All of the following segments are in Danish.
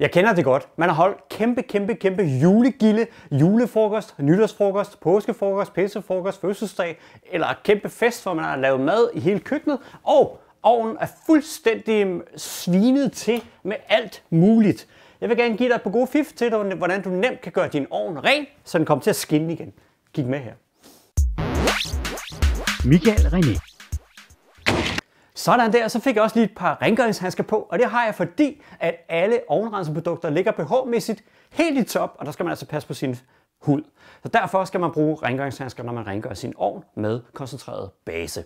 Jeg kender det godt. Man har holdt kæmpe, kæmpe, kæmpe julegilde, julefrokost, nytårsfrokost, påskefrokost, pissefrokost, fødselsdag, eller kæmpe fest, hvor man har lavet mad i hele køkkenet, og ovnen er fuldstændig svinet til med alt muligt. Jeg vil gerne give dig et par gode fif til, hvordan du nemt kan gøre din ovn ren, så den kommer til at skinne igen. Kig med her. Michael René sådan der, så fik jeg også lige et par rengøringshandsker på, og det har jeg fordi, at alle ovenrenseprodukter ligger pH-mæssigt helt i top, og der skal man altså passe på sin hud. Så derfor skal man bruge rengøringshandsker, når man rengør sin ovn med koncentreret base.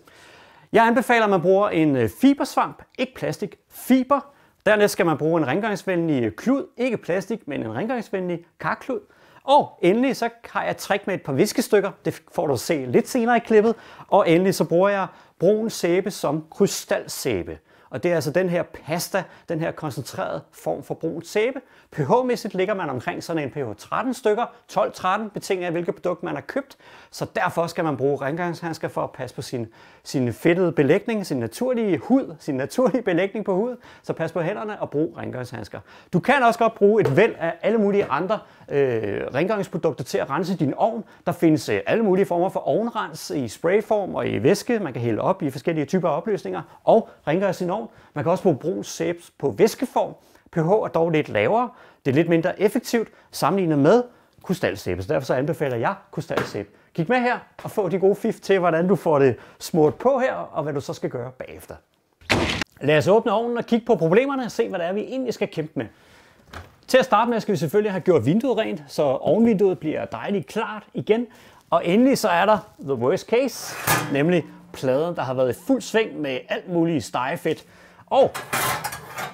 Jeg anbefaler, at man bruger en øh, fibersvamp, ikke plastik, fiber. Dernæst skal man bruge en rengøringsvenlig klud, ikke plastik, men en rengøringsvenlig karklud. Og endelig så har jeg træk trick med et par viskestykker. Det får du at se lidt senere i klippet. Og endelig så bruger jeg brun sæbe som krystalsæbe. Og det er altså den her pasta, den her koncentrerede form for brun sæbe. pH-mæssigt ligger man omkring sådan en pH 13 stykker, 12-13, betinget af hvilket produkt man har købt. Så derfor skal man bruge rengøringshandsker for at passe på sin, sin fedtede belægning, sin naturlige hud, sin naturlige belægning på hud. Så pas på hænderne og brug rengøringshandsker. Du kan også godt bruge et væld af alle mulige andre øh, rengøringsprodukter til at rense din ovn. Der findes øh, alle mulige former for ovnrens i sprayform og i væske. Man kan hælde op i forskellige typer af opløsninger og rengøre sin enormt. Man kan også bruge brun sæbe på væskeform. pH er dog lidt lavere. Det er lidt mindre effektivt sammenlignet med krystalsæbe. Så derfor så anbefaler jeg krystalsæbe. Kig med her og få de gode fif til, hvordan du får det smurt på her, og hvad du så skal gøre bagefter. Lad os åbne ovnen og kigge på problemerne og se, hvad det er, vi egentlig skal kæmpe med. Til at starte med skal vi selvfølgelig have gjort vinduet rent, så ovenvinduet bliver dejligt klart igen. Og endelig så er der the worst case, nemlig pladen, der har været i fuld sving med alt muligt stegefedt. Og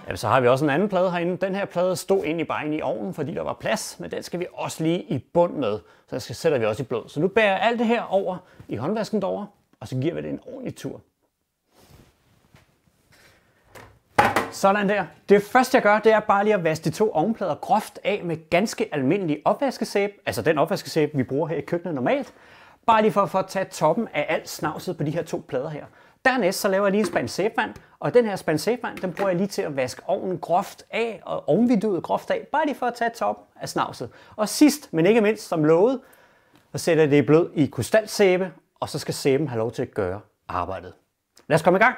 ja, så har vi også en anden plade herinde. Den her plade stod ind bare inde i ovnen, fordi der var plads, men den skal vi også lige i bund med. Så den sætter vi også i blod. Så nu bærer jeg alt det her over i håndvasken derovre, og så giver vi det en ordentlig tur. Sådan der. Det første jeg gør, det er bare lige at vaske de to ovnplader groft af med ganske almindelig opvaskesæbe. Altså den opvaskesæbe, vi bruger her i køkkenet normalt. Bare lige for, for at tage toppen af alt snavset på de her to plader her. Dernæst så laver jeg lige en spand sæbevand, og den her spand sæbevand, den bruger jeg lige til at vaske ovnen groft af, og ovenviduet groft af, bare lige for at tage toppen af snavset. Og sidst, men ikke mindst som lovet, så sætter jeg det i blød i krystalsæbe, og så skal sæben have lov til at gøre arbejdet. Lad os komme i gang.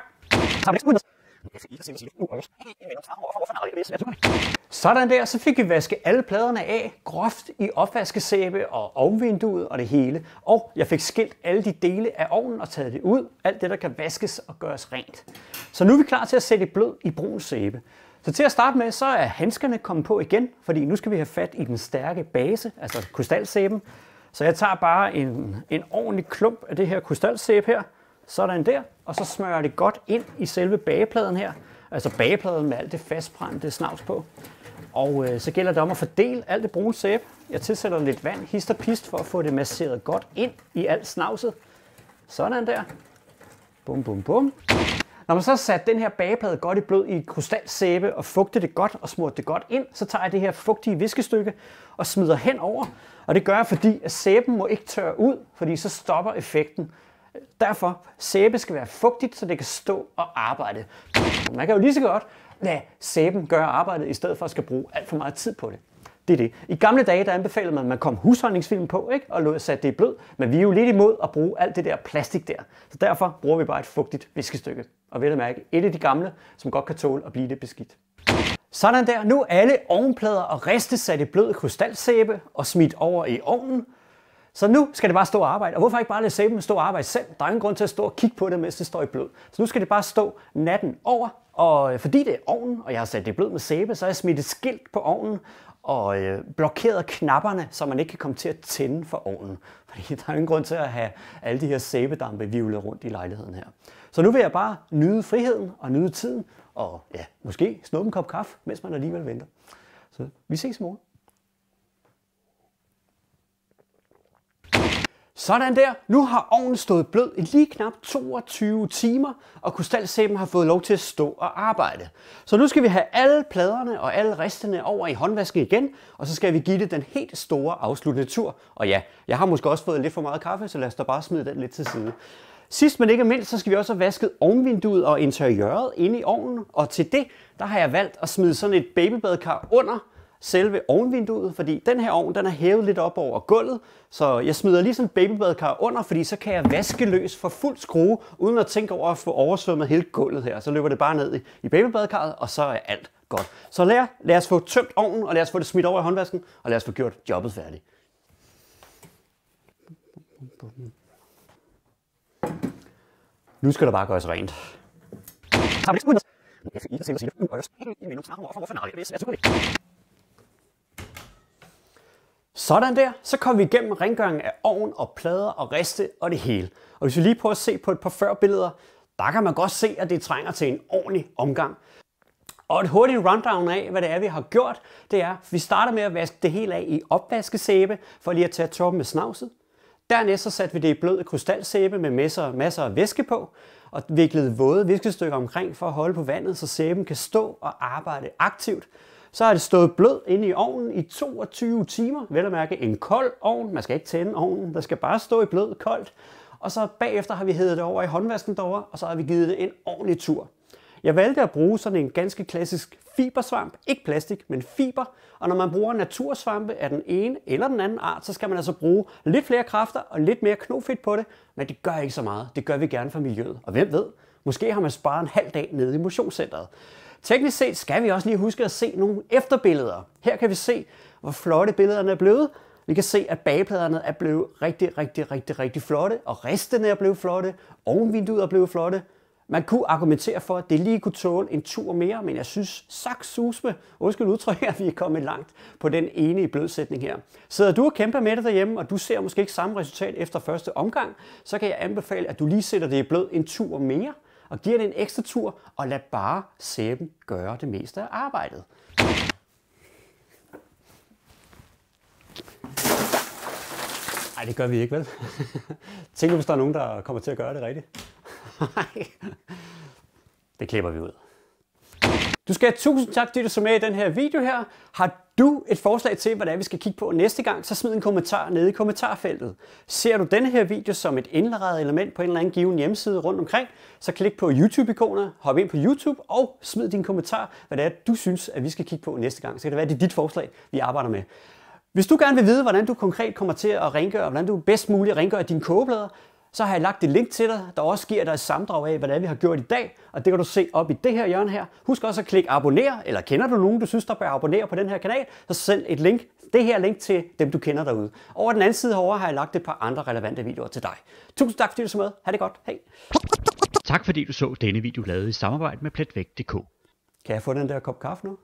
Sådan der, så fik vi vasket alle pladerne af groft i opvaskesæbe og ovnvinduet og det hele. Og jeg fik skilt alle de dele af ovnen og taget det ud, alt det der kan vaskes og gøres rent. Så nu er vi klar til at sætte blød i brun sæbe. Så til at starte med, så er handskerne kommet på igen, fordi nu skal vi have fat i den stærke base, altså krystalsæben. Så jeg tager bare en, en ordentlig klump af det her krystalsæbe her, sådan der. Og så smører jeg det godt ind i selve bagepladen her. Altså bagepladen med alt det fastbrændte snavs på. Og øh, så gælder det om at fordele alt det brune sæbe. Jeg tilsætter lidt vand, hist og pist, for at få det masseret godt ind i alt snavset. Sådan der. Bum, bum, bum. Når man så har sat den her bageplade godt i blød i krystalsæbe og fugtet det godt og smurt det godt ind, så tager jeg det her fugtige viskestykke og smider hen over. Og det gør jeg, fordi at sæben må ikke tørre ud, fordi så stopper effekten. Derfor, sæbe skal være fugtigt, så det kan stå og arbejde. Man kan jo lige så godt lade sæben gøre arbejdet, i stedet for at skal bruge alt for meget tid på det. Det er det. I gamle dage, der anbefalede man, at man kom husholdningsfilm på, ikke? og lod sat det i blød, men vi er jo lidt imod at bruge alt det der plastik der. Så derfor bruger vi bare et fugtigt viskestykke. Og vel at mærke, et af de gamle, som godt kan tåle at blive lidt beskidt. Sådan der, nu alle ovnplader og riste sat i blød krystalsæbe og smidt over i ovnen, så nu skal det bare stå og arbejde. Og hvorfor ikke bare lade sæben stå og arbejde selv? Der er ingen grund til at stå og kigge på det, mens det står i blød. Så nu skal det bare stå natten over. Og øh, fordi det er ovnen, og jeg har sat det blød med sæbe, så har jeg smidt et skilt på ovnen og øh, blokeret knapperne, så man ikke kan komme til at tænde for ovnen. Fordi der er ingen grund til at have alle de her sæbedampe vivlet rundt i lejligheden her. Så nu vil jeg bare nyde friheden og nyde tiden, og ja, måske snuppe en kop kaffe, mens man alligevel venter. Så vi ses i morgen. Sådan der. Nu har ovnen stået blød i lige knap 22 timer, og krystalsæben har fået lov til at stå og arbejde. Så nu skal vi have alle pladerne og alle resterne over i håndvasken igen, og så skal vi give det den helt store afsluttende tur. Og ja, jeg har måske også fået lidt for meget kaffe, så lad os da bare smide den lidt til side. Sidst men ikke mindst, så skal vi også have vasket ovnvinduet og interiøret inde i ovnen, og til det, der har jeg valgt at smide sådan et babybadkar under, selve ovenvinduet, fordi den her ovn den er hævet lidt op over gulvet, så jeg smider lige sådan et babybadkar under, fordi så kan jeg vaske løs for fuld skrue, uden at tænke over at få oversvømmet hele gulvet her. Så løber det bare ned i, babybadkarret, og så er alt godt. Så lad, lad os få tømt ovnen, og lad os få det smidt over i håndvasken, og lad os få gjort jobbet færdigt. Nu skal der bare gøres rent. je sådan der, så kom vi igennem rengøringen af ovn og plader og riste og det hele. Og hvis vi lige prøver at se på et par før billeder, der kan man godt se, at det trænger til en ordentlig omgang. Og et hurtigt rundown af, hvad det er, vi har gjort, det er, at vi starter med at vaske det hele af i opvaskesæbe, for lige at tage toppen med snavset. Dernæst så satte vi det i blød krystalsæbe med masser, masser af væske på, og viklede våde viskestykker omkring for at holde på vandet, så sæben kan stå og arbejde aktivt. Så har det stået blød inde i ovnen i 22 timer, vel at mærke en kold ovn. Man skal ikke tænde ovnen, der skal bare stå i blød koldt. Og så bagefter har vi hævet det over i håndvasken derovre, og så har vi givet det en ordentlig tur. Jeg valgte at bruge sådan en ganske klassisk fibersvamp, ikke plastik, men fiber. Og når man bruger natursvampe af den ene eller den anden art, så skal man altså bruge lidt flere kræfter og lidt mere knofedt på det, men det gør ikke så meget. Det gør vi gerne for miljøet. Og hvem ved, måske har man sparet en halv dag nede i motionscenteret. Teknisk set skal vi også lige huske at se nogle efterbilleder. Her kan vi se, hvor flotte billederne er blevet. Vi kan se, at bagpladerne er blevet rigtig, rigtig, rigtig, rigtig flotte, og ristene er blevet flotte, ovenvinduet er blevet flotte. Man kunne argumentere for, at det lige kunne tåle en tur mere, men jeg synes sak susme, undskyld udtryk, at vi er kommet langt på den ene i blødsætning her. Sidder du og kæmper med det derhjemme, og du ser måske ikke samme resultat efter første omgang, så kan jeg anbefale, at du lige sætter det i blød en tur mere, og giver det en ekstra tur, og lad bare sæben gøre det meste af arbejdet. Nej, det gør vi ikke, vel? Tænk nu, hvis der er nogen, der kommer til at gøre det rigtigt. Nej. det klipper vi ud. Du skal have tusind tak, fordi du så med i den her video her. Har du et forslag til, hvad det er, vi skal kigge på næste gang, så smid en kommentar nede i kommentarfeltet. Ser du denne her video som et indlejret element på en eller anden given hjemmeside rundt omkring, så klik på youtube ikonet hop ind på YouTube og smid din kommentar, hvad det er, du synes, at vi skal kigge på næste gang. Så kan det være, at det er dit forslag, vi arbejder med. Hvis du gerne vil vide, hvordan du konkret kommer til at rengøre, hvordan du bedst muligt rengør dine kogeplader, så har jeg lagt et link til dig, der også giver dig et samdrag af, hvad vi har gjort i dag, og det kan du se op i det her hjørne her. Husk også at klikke abonner, eller kender du nogen, du synes, der bør abonnere på den her kanal, så send et link, det her link til dem, du kender derude. Over den anden side herovre har jeg lagt et par andre relevante videoer til dig. Tusind tak, fordi du så med. Ha' det godt. Hej. Tak fordi du så denne video lavet i samarbejde med pletvægt.dk. Kan jeg få den der kop kaffe nu?